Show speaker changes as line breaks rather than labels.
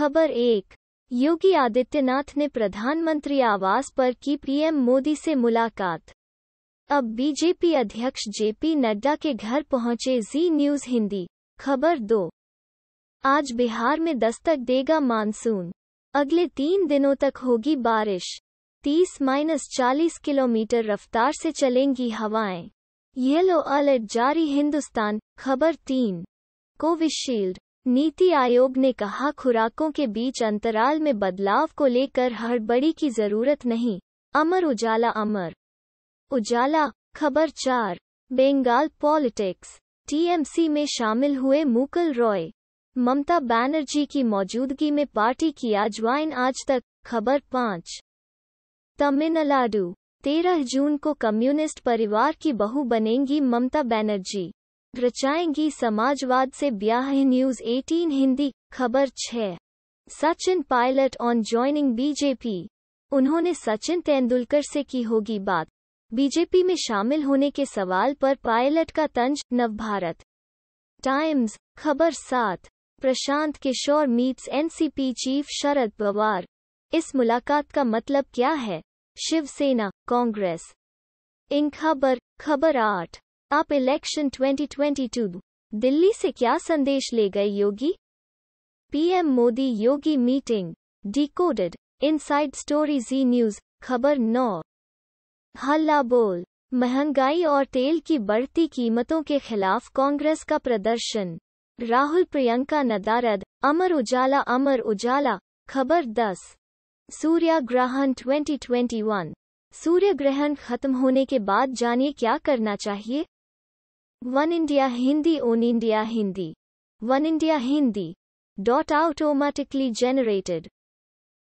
खबर एक योगी आदित्यनाथ ने प्रधानमंत्री आवास पर की पीएम मोदी से मुलाकात अब बीजेपी अध्यक्ष जेपी नड्डा के घर पहुंचे जी न्यूज हिंदी खबर दो आज बिहार में दस्तक देगा मानसून अगले तीन दिनों तक होगी बारिश 30 माइनस चालीस किलोमीटर रफ्तार से चलेंगी हवाएं येलो अलर्ट जारी हिंदुस्तान खबर तीन कोविशील्ड नीति आयोग ने कहा खुराकों के बीच अंतराल में बदलाव को लेकर हड़बड़ी की जरूरत नहीं अमर उजाला अमर उजाला खबर चार बंगाल पॉलिटिक्स टीएमसी में शामिल हुए मुकुल रॉय ममता बनर्जी की मौजूदगी में पार्टी किया ज्वाइन आज तक खबर पाँच तमिलनाडु तेरह जून को कम्युनिस्ट परिवार की बहू बनेंगी ममता बनर्जी रचाएंगी समाजवाद से ब्याह न्यूज 18 हिंदी खबर 6 Sachin Pilot on joining BJP उन्होंने सचिन तेंदुलकर से की होगी बात बीजेपी में शामिल होने के सवाल पर पायलट का तंज नवभारत टाइम्स खबर सात Prashant Kishor meets NCP chief Sharad Pawar इस मुलाकात का मतलब क्या है शिवसेना कांग्रेस इन खबर खबर आठ आप इलेक्शन 2022 दिल्ली से क्या संदेश ले गए Yogi PM Modi Yogi meeting decoded inside story Zee news खबर नौ हल्ला बोल महंगाई और तेल की बढ़ती कीमतों के खिलाफ कांग्रेस का प्रदर्शन राहुल प्रियंका नदारद अमर उजाला अमर उजाला खबर दस सूर्याग्रहण 2021 सूर्य ग्रहण खत्म होने के बाद जानिए क्या करना चाहिए One India Hindi On India Hindi. One India Hindi. Dot automatically generated